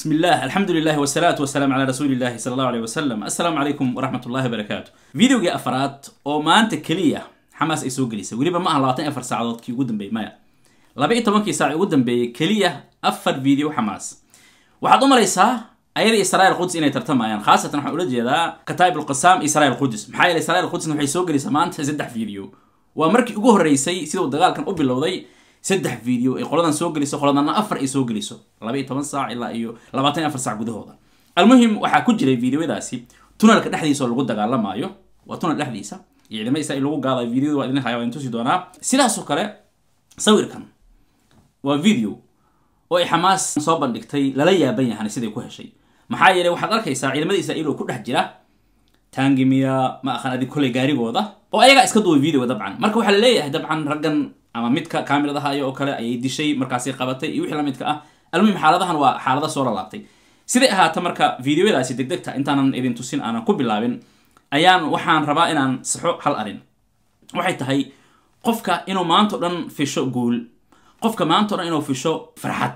بسم الله الحمد لله والصلاة والسلام على رسول الله صلى الله عليه وسلم السلام عليكم ورحمة الله وبركاته فيديو جي أفراد أو ما أنت كلية حماس إسو جلسة وليبا ما هلاتين أفر ساعات كي قدن بي مايا لابي طبعا كي ساعة قدن بي كلية أفر فيديو حماس waxaad u maraysaa ayada israel qudus inay tartamayaan khaasatan waxaan ula jeedaa kataa'ib alqasaam israel qudus maxaa yeelay israel qudusna waxay soo gelaysaa maanta saddex video waa markii ugu horreysay siduu dagaalkan u bilowday saddex video ay qoladan soo geliso qoladana afar ay soo geliso laba toban saac ilaa iyo labaatan afar saac gudahooda almuhim waxaa ku jiray videoyadaasi tunalka dhexdiisa lagu dagaalamaayo waa tunal dhexdiisa ciidamadiisa in lagu gaadayo videoda waa idin haya waa doonaa sidaasoo kale sawirkan waa video oo ay xamaas soo bandhigtay lala yaaban yahan siday ku heshay maxaa yeelay waxaad arkaysaa ciidamada israa'iil ku dhex jira taangimiya ma aqaan adin kolley gaarigooda oo ayagaa iska duway videoga dabcan marka waxaa la leeyahay dabcan raggan ama midka kaamiradaha oo kale ayay dishay markaasi qabatay iyo wixii la midka ah almuhim xaaladahan waa xaalada soo lalaabtay siday ahaata marka videoyadaasi degdegta intaanan idin tusin aanan ku bilaabin ayaan waxaan rabaa inaan saxo hal arin waxay tahay qofka inuu maantao dhan fisho guul qofka maantao dhan inuu fisho farxad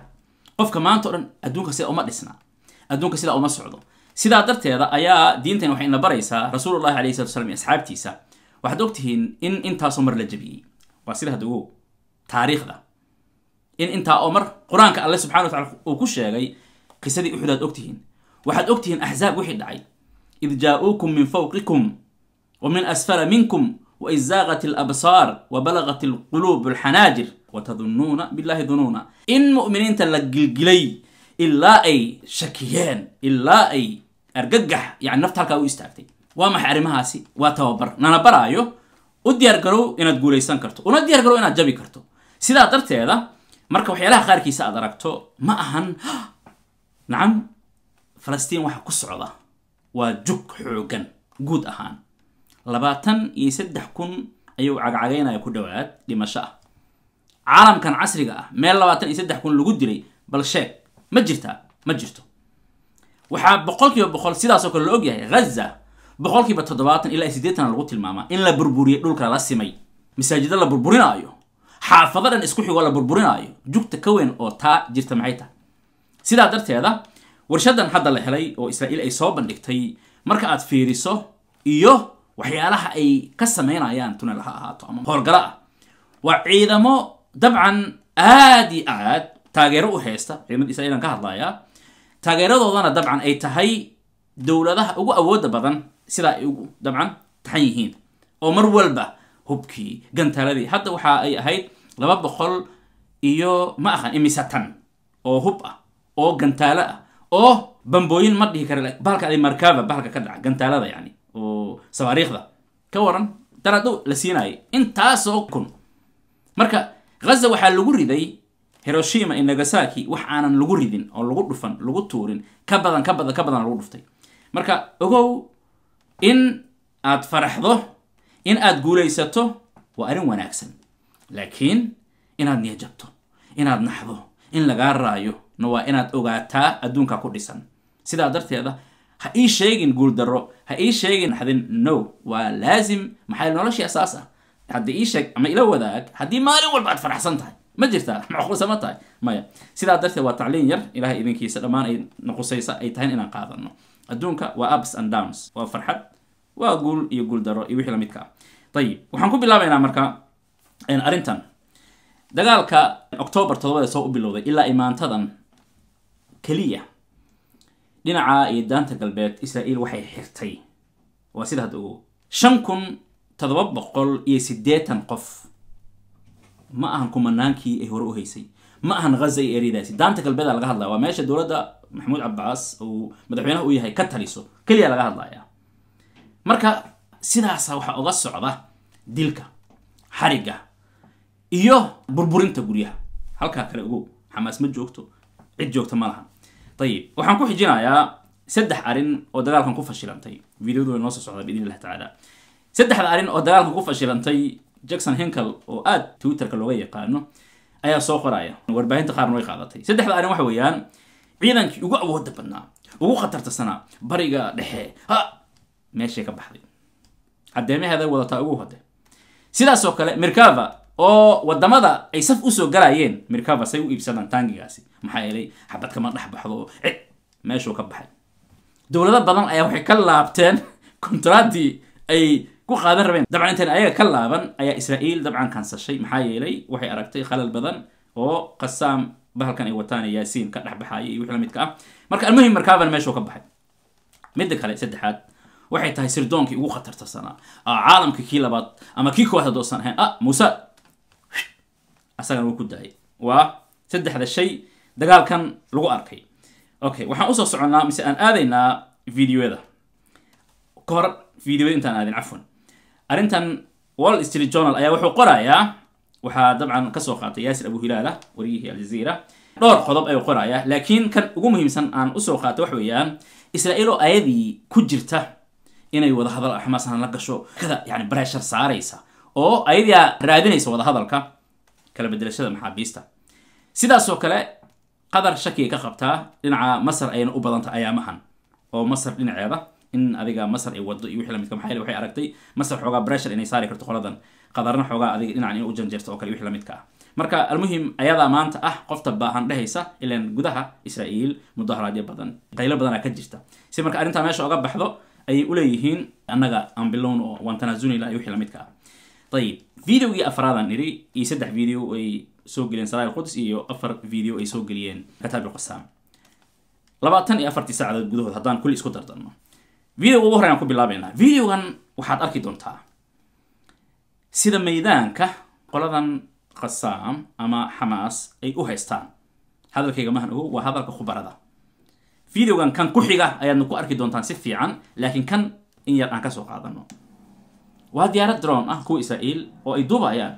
qofka maantao dhan adduunka sidaa uma dhisna adduunka sidaa uma socdo sidaa darteeda ayaa diintan waxay ina baraysaa rasuulullahi alayhi salatu slam iyo asxaabtiisa waxaad ogtihiin in intaasoo mar la jebiyey waa sida hadda wow taariikhda in intaa oo mar qur-aanka alle subxana watacala uu ku sheegay qisadii uxud aad ogtihiin waxaad ogtihiin axzaab wixii dhacay id jaa-uukum min fawqikum wa min asfala minkum waid zaaqat alabsaar wa balagat alquluub alxanaajir watadunnuuna billahi dunuuna in mu'miniinta la gilgilay ilaa ay shakiyeen ilaa ay argagax yani nafta halkaa u istaagtay waa maxay arrimahaasi waa tababar nana baraayo u diyaargarow inaad guulaysan karto una diyaargarow inaad jabi karto sidaa darteeda marka waxyaalaha qaarkiisa aad aragto ma ahan nacam falastiin waxa ku socda waa jug xooggan guud ahaan labaatan iyo saddex kun ayuu cagcagaynaya ku dhowaad dhimasho ah caalamkan casriga ah meel labaatan iyo saddex kun lagu dilay bal sheeg ma jirtaa ma jirto waxaa boqol kiiba boqol sidaasoo kale la ogyahay ghaza boqolkiiba toddobaatan ilaa sideetana lagu tilmaamaa in la burburiyey dhulka lala simay masaajido la burburinaayo xaafado dhan isku xigoo la burburinaayo jugta ka weyn oo taa jirta maxay tahay sidaa darteeda warshadan hadda la helay oo israa'iil ay soo bandhigtay marka aad fiiriso iyo waxyaalaha ay ka samaynayaan tunel ha ahaato ama howlgalo ah waa ciidamo dabcan aad iyo aad taageero u haysta ciidamada israiil aan ka hadlaya taageeradoodana dabcan ay tahay dowladaha ugu awooda badan sidaa ay ugu dabcan taxan yihiin oo mar walba hubkii gantaaladii hadda waxa ay ahayd laba boqol iyo ma ahan imisatan oo hub ah oo gantaalo ah oo bambooyin ma dhihi kara bahalka ay markava bahalka ka dhaca gantaalada yani oo sawaariikhda ka waran daraado la siinaayay intaasoo kun marka ghaza waxaa lagu riday hiroshima iyo nagasaki wax aanan lagu ridin oo lagu dhufan lagu tuurin ka badan ka badan ka badan lagu dhuftay marka ogow in aad faraxdo in aad guulaysato waa arrin wanaagsan laakiin inaad niyajabto inaad naxdo in lagaa raayo na waa inaad ogaataa adduunka ku dhisan sidaa darteeda ha ii sheegin guuldarro ha ii sheegin naxdin no waa laasim maxaa noloshii asaas ah haddii ii sheeg ama ila wadaag haddii maalin walba aad faraxsan tahay ma jirtaa macquulsa tahay maya sidaa darteed waa tacliin yar ilahay idinkiisa dhammaan ay noqusaysa ay tahayn inaan qaadanno adduunka waa ups and downs waa farxad waa guul iyo guuldaro iyo wixii lamidka ah ayib waxaan ku bilaabaynaa marka arrintan dagaalka octoobar todobada soo u bilowday ilaa imaantadan keliya dhinaca iyo daanta galbeed israa'iil waxay xirtay waa sida hadda ogo shan kun todoba boqol iyo siddeetan qof ma ahan kumanaankii ay hore u haysay ma ahan haza iyo eryadaasi daanta galbeeda laga hadlaya waa meesha dowladda maxamuud cabaas uu madaxweynaha u yahay ka taliso keliya laga hadlaya marka sidaasa waxaa uga socda dilka xariga iyo burburinta guryaha halkaa kale ogow xamaas ma joogto cid joogta ma laha ayib waxaan ku xijinayaa saddex arrin oo dagaalkan ku fashilantay videodu way noosoo socdaa biidn tacaala saddexda arrin oo dagaalkan ku fashilantay jackson hinkel oo aada twitterka looga yaqaano ayaa soo qoraya warbaahinta qaarna way qaadatay saddexda arrin waxa weeyaan ciidankii ugu awoodda badnaa ugu khatartasanaa bariga dhexe ha meeshay ka baxday cadeemaheeday wadataa ugu hode sidaas oo kale mirkava oo wadamada ay saf usoo galaayeen mirkava say u iibsadaan taangigaasi maxaa yeelay xabad kama dhex baxdo cid meeshuu ka baxay dowlado badan ayaa waxay ka laabteen kontraadii ay ku qaadan rabeen dabcan intan ayaga ka laaban ayaa israa'iil dabcan kansashay maxaa yeelay waxay aragtay khalal badan oo qasaam bahalkan ay wataan yaasiin ka dhexbaxaaya iyo wix lamidka ah marka almuhim markaaban meeshuu ka baxay midda kale saddexaad waxay tahay sirdoonkii ugu khatartarsanaa caalamka kii labaad ama kii koowaad haddoosan ahayn ah muuse asagana wuu ku daayay waa saddexda shay dagaalkan lagu arkay okay waxaan usoo soconnaa mise aan aadaynaa videoyada kahor videoyada intaan aadin cafwan arrintan wall street journal ayaa wuxuu qorayaa waxaa dabcan kasoo qaatay yaasir abu hilaala wariyihii aljaziira dhowr qodob ayuu qorayaa laakiin kan ugu muhiimsan aan usoo qaatay wax weeyaan israa'iil oo ayadii ku jirta inay wadahadal ah xamaasna la gasho kada yani breshar saaraysa oo ayadia raadinaysa wadahadalka kala bedelashada maxaabiista sidaasoo kale qadar shakiga ka qabtaa dhinaca masar ayayna u badanta ayaamahan oo masar dhinaceeda in adiga masar ay wado iyo wixii lamid ka maxaa yeele waxay aragtay masar xoogaa pressure inay saari karto qoladan qadarna xoogaa adiga dhinacan inay u janjeerto oo kale wixii lamidka ah marka almuhim ayadaa maanta ah qofta baahan dhehaysa ilan gudaha israa'iil mudaharaadyo badan qaylo badanaa ka jirta si marka arrintaa meesha oga baxdo ayay uleeyihiin annaga ambilown oo waan tanaasunayna iyo wixii lamidka ah ayib videogii afraadaan idhi iyo saddex video ay soo geliyeen sarail quds iyo afar video ay soo geliyeen kataab labaatan iyo afartii saacadood gudahood haddaan kulli isku dardarno videoga ugu horey aan ku bilaabaynaa videogan waxaad arki doontaa sida maydaanka qoladan qasaam ama xamaas ay u haystaan hadalkayga mahan ogo waa hadalka khubarada videogan kan ku xiga ayaadna ku arki doontaan si fiican laakiin kan in yar aan ka soo qaadano waa diyaarad dron ah kuwa israa'iil oo ay duubayaan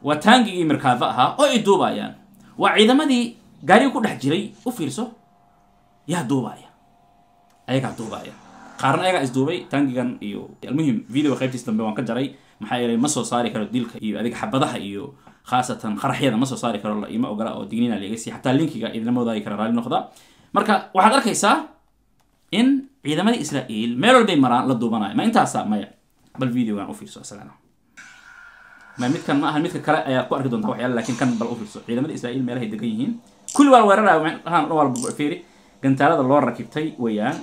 waa taangigii markaafo ahaa oo ay duubayaan waa ciidamadii gaariga ku dhex jiray u fiirso yaa duubaya ayagaa duubaya qaarna ayagaa isduubay tangigan iyo almuhim video qaybtiis dambe waan ka jaray maxaa yeelay ma soo saari karo dilka iyo adiga xabadaha iyo khaasatan qaraxyada ma soo saari karo ima ogola oo dignina laga siiy xataa linkiga idinama wadaagi kara raalli noqda marka waxaad arkaysaa in ciidamadii israa'iil meel walbay maraan la duubanayo ma intaasa maya bal videogan u fiirso ma midkan ma midka kale ayaa ku arki doontaa waxyaale lakin kan bal u ciidamada israa'iil meelahay degan yihiin kulli waa weeraraya ahaan dhan waa fiiri gantaalada loo rakibtay weeyaan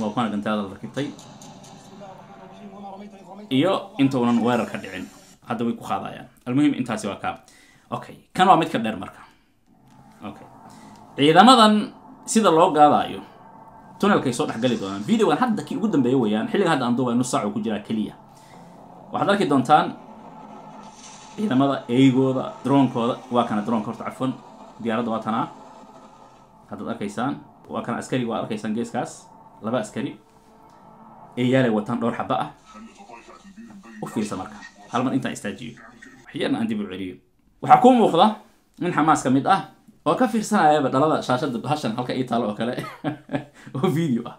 waaqana gantaadaad rakibtay iyo intuunan weerar ka dhicin hadda way ku qaadayaan almuhim intaasi waa kaa okay kan waa midka dheer marka okay ciidamadan sida loo gaadaayo tunelkay soo dhex gali doonaan videogan hadda kii ugu dambeeya weeyaan xilliga hadda aan duubay nus ku jiraa keliya waxaad arki doontaan ciidamada eygooda dronkooda waa kana droonka horta cafwan diyaaradda waa tanaa haddaad arkaysaan waa kana askariga waad arkaysaan geeskaas laba askari eeyaalay wataan dhowr xaba ah u fiirsa marka halmar intaan istaajiyo waxyarna aan dib u celiyo waxaa kuu muuqda nin xamaas ka mid ah oo ka fiirsanayaba dhalada shaashada hashan halka ii taalo oo kale oo video ah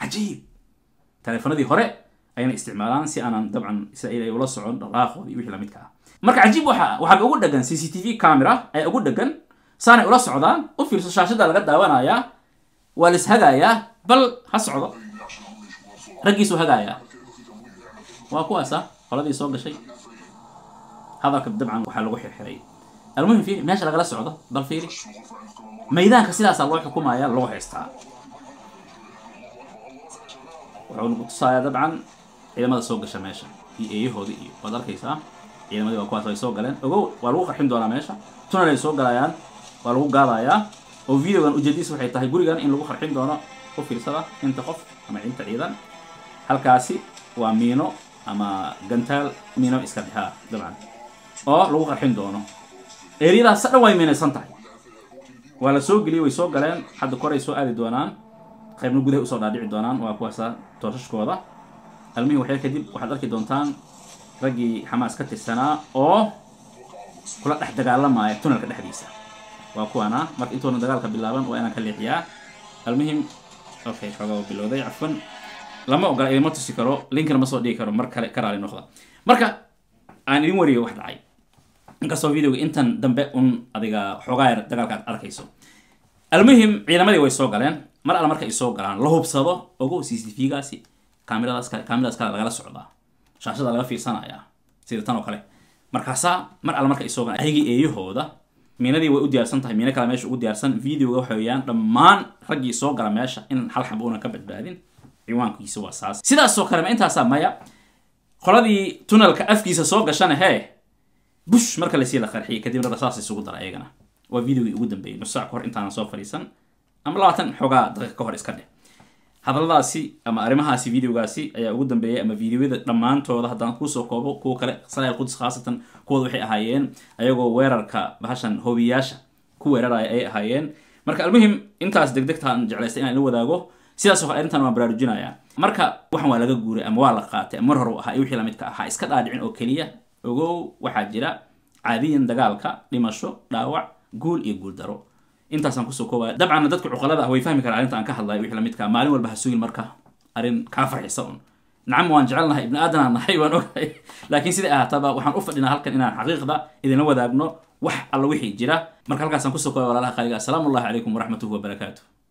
cajiib taleefanadii hore ayna isticmaalaan si aanan dabcan si ay ula socon dhaqaaqooda wixii lamidka ah marka cajiib waxaa waxaa ugu dhegan c c t v camera ayaa ugu dhegan saanay ula socdaan u fiirso shaashada laga daawanayaa waa la ishagayaa bal ha socdo raggiisuu hagaayaa waa kuwaasa qoladii soo gashay hadalka dabcan waxaa lagu xirxiray almuhim fiiri meesha lagala socdo bal fiiri maydaanka sidaasaa loo xukumaya lagu haystaa wuxuu nagu tusayaa dabcan ciidamada soo gasha meesha iyo eeyahoodii iyo waad arkaysaa ciidamadii waa kuwaas ay soo galeen ogow waa lagu qarxin doonaa meesha tunel ay soo galayaan waa lagu gaadayaa oo videogan ujeedadiis waxay tahay gurigan in lagu qarxin doono ku fiirsada inta qof ama inta ciidan halkaasi waa miino ama gantaal miino iska dhexaa dabcan oo lagu qarxin doono eryadaas sadhan way miinaysan tahay waa la soo geliyey way soo galeen hadda koray soo aadi doonaan qaybna gudahay usoo dhaadhici doonaan waa kuwaasa toosashkooda almihii waxyar kadib waxaad arki doontaan raggii xamaas ka tirsanaa oo kula dhex dagaalamaya tunelka dhexdiisa waa kuwaana marka intoona dagaalka bilaaban waa inaan ka leexiyaa almuhim okay kaga bilowday cafan lama ogola idima tusi karo linkana ma soo dhigi karo mar kale ka raali noqda marka aan idin wariyo wax dhacay inkastoo videoga intan dambe un adiga xoogaa yar dagaalka arkayso almuhim ciidamadii way soo galeen mar al marka ay soo galaan la hubsado ogo c c t v kale lagala socdaa shaashada laga fiirsanaya sida tan oo kale markaasaa mar al marka ay soo ayagii eeyahooda miinadii way u diyaarsan tahay miino kale meesha ugu diyaarsan videoga waxa weeyaan dhammaan raggii soo gala meesha in hal xaba una ka badbaadin ciwaankiisa waa saas sidaasoo kale ma intaasaa maya qoladii tunelka afkiisa soo gashana hee bush marka lasii la qarxiyay kadibna rasaas isugu dara ayagana waa videogii ugu dambeeyey nus saac ka hor intaanan soo fadhiisan ama labaatan xoogaa daqiiqa ka hor iska dheh hadaladaasi ama arrimahaasi videogaasi ayaa ugu dambeeyay ama videoyada dhammaantooda haddaan kusoo koobo kuwa kale sarail quds khaasatan kuwada waxay ahaayeen ayagoo weerarka bahashan hobiyaasha ku weeraraya ay ahaayeen marka almuhim intaas degdegtaan jeclaystay inaan ila wadaago sidaas oo arrintan waan baraarujinayaa marka waxan waa laga guuray ama waa la qaatay ama mar hor ahaa iyo wixii lamidka ahaa iska dhaadhicin oo keliya ogow waxaa jira caadiyan dagaalka dhimasho dhaawac guul iyo guuldaro intaasaan kusoo koobaya dabcan dadka cuqalada ah way fahmi karaa arrinta aan ka hadlayo wixii lamidka ah. maalin walba ha sugin marka arrin kaa farxisa un nacam waan jecelnahay ibni aadanaan nahay waan ogahay laakiin siday ahaataba waxaan u fadhinaa halkan inaan xaqiiqda idinla wadaagno wax alla wixii jira marka halkaasaan kusoo koobaya walaalaha qaaliga assalaamu allahu calaykum waraxmatuhu wabarakaatuh